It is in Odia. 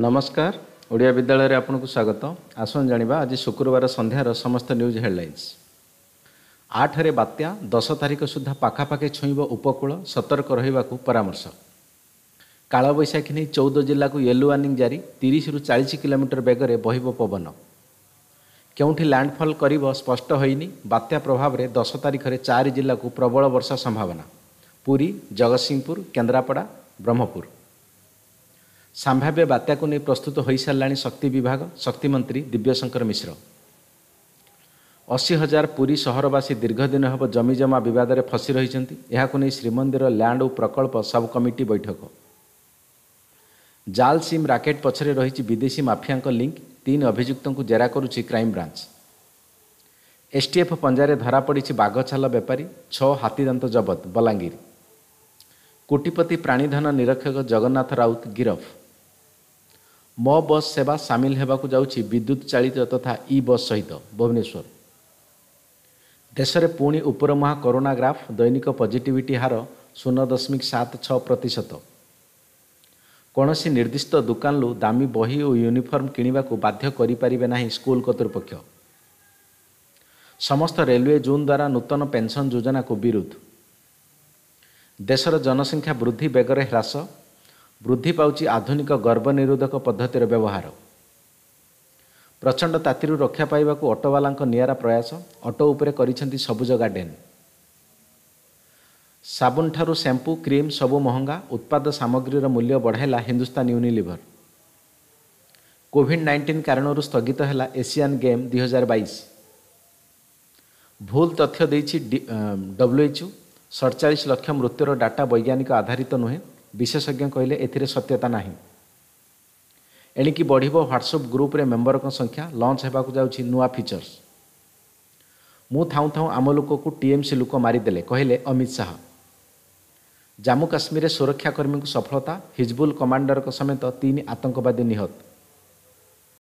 ନମସ୍କାର ଓଡ଼ିଆ ବିଦ୍ୟାଳୟରେ ଆପଣଙ୍କୁ ସ୍ୱାଗତ ଆସନ୍ତୁ ଜାଣିବା ଆଜି ଶୁକ୍ରବାର ସନ୍ଧ୍ୟାର ସମସ୍ତ ନ୍ୟୁଜ୍ ହେଡ଼ଲାଇନ୍ସ ଆଠରେ ବାତ୍ୟା ଦଶ ତାରିଖ ସୁଦ୍ଧା ପାଖାପାଖି ଛୁଇଁବ ଉପକୂଳ ସତର୍କ ରହିବାକୁ ପରାମର୍ଶ କାଳବୈଶାଖୀ ନେଇ ଚଉଦ ଜିଲ୍ଲାକୁ ୟେଲୋ ୱାର୍ଣ୍ଣିଂ ଜାରି ତିରିଶରୁ ଚାଳିଶ କିଲୋମିଟର ବେଗରେ ବହିବ ପବନ କେଉଁଠି ଲ୍ୟାଣ୍ଡଫଲ୍ କରିବ ସ୍ପଷ୍ଟ ହୋଇନି ବାତ୍ୟା ପ୍ରଭାବରେ ଦଶ ତାରିଖରେ ଚାରି ଜିଲ୍ଲାକୁ ପ୍ରବଳ ବର୍ଷା ସମ୍ଭାବନା ପୁରୀ ଜଗତସିଂହପୁର କେନ୍ଦ୍ରାପଡ଼ା ବ୍ରହ୍ମପୁର ସମ୍ଭାବ୍ୟ ବାତ୍ୟାକୁ ନେଇ ପ୍ରସ୍ତୁତ ହୋଇସାରିଲାଣି ଶକ୍ତି ବିଭାଗ ଶକ୍ତିମନ୍ତ୍ରୀ ଦିବ୍ୟଶଙ୍କର ମିଶ୍ର ଅଶୀ ହଜାର ପୁରୀ ସହରବାସୀ ଦୀର୍ଘଦିନ ହେବ ଜମିଜମା ବିବାଦରେ ଫସି ରହିଛନ୍ତି ଏହାକୁ ନେଇ ଶ୍ରୀମନ୍ଦିର ଲ୍ୟାଣ୍ଡ ଓ ପ୍ରକଳ୍ପ ସବ୍ କମିଟି ବୈଠକ ଜାଲ୍ ସିମ୍ ରାକେଟ୍ ପଛରେ ରହିଛି ବିଦେଶୀ ମାଫିଆଙ୍କ ଲିଙ୍କ୍ ତିନି ଅଭିଯୁକ୍ତଙ୍କୁ ଜେରା କରୁଛି କ୍ରାଇମ୍ବ୍ରାଞ୍ଚ ଏସ୍ଟିଏଫ୍ ପଞ୍ଜାରେ ଧରାପଡ଼ିଛି ବାଘଛାଲ ବେପାରୀ ଛଅ ହାତୀଦାନ୍ତ ଜବତ ବଲାଙ୍ଗୀର କୋଟିପତି ପ୍ରାଣୀଧନ ନିରକ୍ଷକ ଜଗନ୍ନାଥ ରାଉତ ଗିରଫ ମୋ ବସ୍ ସେବା ସାମିଲ ହେବାକୁ ଯାଉଛି ବିଦ୍ୟୁତ ଚାଳିତ ତଥା ଇ ବସ୍ ସହିତ ଭୁବନେଶ୍ୱର ଦେଶରେ ପୁଣି ଉପରମୁହା କରୋନା ଗ୍ରାଫ ଦୈନିକ ପଜିଟିଭିଟି ହାର ଶୂନ ଦଶମିକ ସାତ ଛଅ ପ୍ରତିଶତ କୌଣସି ନିର୍ଦ୍ଦିଷ୍ଟ ଦୋକାନରୁ ଦାମୀ ବହି ଓ ୟୁନିଫର୍ମ କିଣିବାକୁ ବାଧ୍ୟ କରିପାରିବେ ନାହିଁ ସ୍କୁଲ କର୍ତ୍ତୃପକ୍ଷ ସମସ୍ତ ରେଲୱେ ଜୋନ୍ ଦ୍ୱାରା ନୂତନ ପେନ୍ସନ୍ ଯୋଜନାକୁ ବିରୋଧ ଦେଶର ଜନସଂଖ୍ୟା ବୃଦ୍ଧି ବେଗରେ ହ୍ରାସ ବୃଦ୍ଧି ପାଉଛି ଆଧୁନିକ ଗର୍ବ ନିରୋଧକ ପଦ୍ଧତିର ବ୍ୟବହାର ପ୍ରଚଣ୍ଡ ତାତିରୁ ରକ୍ଷା ପାଇବାକୁ ଅଟୋବାଲାଙ୍କ ନିଆରା ପ୍ରୟାସ ଅଟୋ ଉପରେ କରିଛନ୍ତି ସବୁଜ ଗାର୍ଡେନ୍ ସାବୁନଠାରୁ ଶ୍ୟାମ୍ପୁ କ୍ରିମ୍ ସବୁ ମହଙ୍ଗା ଉତ୍ପାଦ ସାମଗ୍ରୀର ମୂଲ୍ୟ ବଢ଼ାଇଲା ହିନ୍ଦୁସ୍ତାନ ୟୁନିଲିଭର କୋଭିଡ୍ ନାଇଣ୍ଟିନ୍ କାରଣରୁ ସ୍ଥଗିତ ହେଲା ଏସିଆନ୍ ଗେମ୍ ଦୁଇ ହଜାର ବାଇଶ ଭୁଲ ତଥ୍ୟ ଦେଇଛି ଡବ୍ଲ୍ୟୁଏଚ୍ୟୁ ସଡ଼ଚାଳିଶ ଲକ୍ଷ ମୃତ୍ୟୁର ଡାଟା ବୈଜ୍ଞାନିକ ଆଧାରିତ ନୁହେଁ ବିଶେଷଜ୍ଞ କହିଲେ ଏଥିରେ ସତ୍ୟତା ନାହିଁ ଏଣିକି ବଢ଼ିବ ହ୍ୱାଟ୍ସଅପ୍ ଗ୍ରୁପ୍ରେ ମେମ୍ବରଙ୍କ ସଂଖ୍ୟା ଲଞ୍ଚ ହେବାକୁ ଯାଉଛି ନୂଆ ଫିଚର୍ସ ମୁଁ ଥାଉଁ ଥାଉଁ ଆମ ଲୋକକୁ ଟିଏମ୍ସି ଲୋକ ମାରିଦେଲେ କହିଲେ ଅମିତ ଶାହା ଜାମ୍ମୁ କାଶ୍ମୀରରେ ସୁରକ୍ଷାକର୍ମୀଙ୍କୁ ସଫଳତା ହିଜବୁଲ କମାଣ୍ଡରଙ୍କ ସମେତ ତିନି ଆତଙ୍କବାଦୀ ନିହତ